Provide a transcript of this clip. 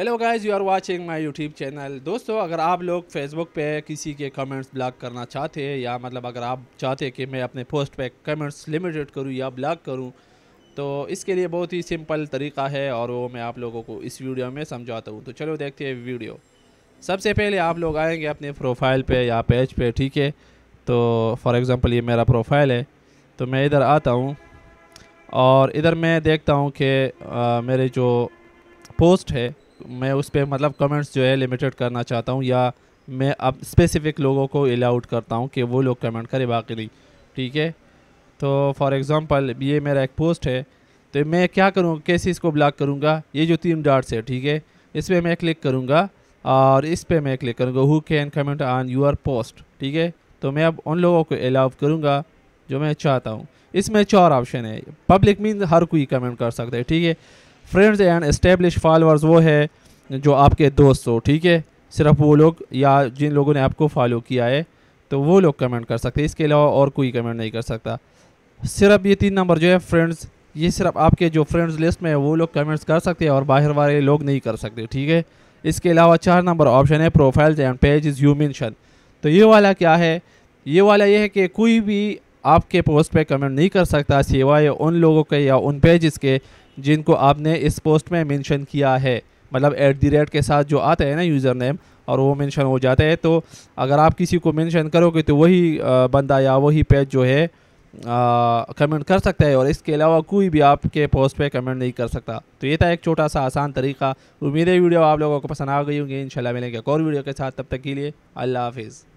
hello guys you are watching my YouTube channel दोस्तों अगर आप लोग फेसबुक पे किसी के कमेंट्स ब्लॉक करना चाहते हैं या मतलब अगर आप चाहते हैं कि मैं अपने पोस्ट पे कमेंट्स लिमिटेड करूं या ब्लॉक करूं तो इसके लिए बहुत ही सिंपल तरीका है और वो मैं आप लोगों को इस वीडियो में समझाता हूँ तो चलो देखते हैं वीडियो सबसे पहले आप लोग आएँगे अपने प्रोफाइल पर पे या पेज पर पे, ठीक है तो फॉर एग्ज़ाम्पल ये मेरा प्रोफाइल है तो मैं इधर आता हूँ और इधर मैं देखता हूँ कि मेरे जो पोस्ट है मैं उस पर मतलब कमेंट्स जो है लिमिटेड करना चाहता हूँ या मैं अब स्पेसिफिक लोगों को अलाउड करता हूँ कि वो लोग कमेंट करें बाकी नहीं ठीक है तो फॉर एग्ज़ाम्पल ये मेरा एक पोस्ट है तो मैं क्या करूँ कैसे इसको ब्लॉक करूँगा ये जो तीन डार्ट्स है ठीक है इस पर मैं क्लिक करूँगा और इस पर मैं क्लिक करूँगा who can comment on your post ठीक है तो मैं अब उन लोगों को अलाउट करूँगा जो मैं चाहता हूँ इसमें चार ऑप्शन है पब्लिक मीन हर कोई कमेंट कर सकता है ठीक है फ्रेंड्स एंड इस्टेब्लिश फॉलोअर्स वो है जो आपके दोस्त हो ठीक है सिर्फ वो लोग या जिन लोगों ने आपको फॉलो किया है तो वो लोग कमेंट कर सकते हैं इसके अलावा और कोई कमेंट नहीं कर सकता सिर्फ ये तीन नंबर जो है फ्रेंड्स ये सिर्फ आपके जो फ्रेंड्स लिस्ट में है वो लोग कमेंट्स कर सकते हैं और बाहर वाले लोग नहीं कर सकते ठीक है इसके अलावा चार नंबर ऑप्शन है profiles and page is you mention तो ये वाला क्या है ये वाला ये है कि कोई भी आपके पोस्ट पे कमेंट नहीं कर सकता सिवाय उन लोगों के या उन पेजेस के जिनको आपने इस पोस्ट में मेंशन किया है मतलब एट दी रेट के साथ जो आते हैं ना यूज़र नेम और वो मेंशन हो जाते हैं तो अगर आप किसी को मेंशन करोगे तो वही बंदा या वही पेज जो है कमेंट कर सकता है और इसके अलावा कोई भी आपके पोस्ट पे कमेंट नहीं कर सकता तो ये था एक छोटा सा आसान तरीका उम्मीद है वीडियो आप लोगों को पसंद आ गई होंगी इंशाल्लाह मिलेंगे एक और वीडियो के साथ तब तक के लिए अल्लाह हाफिज़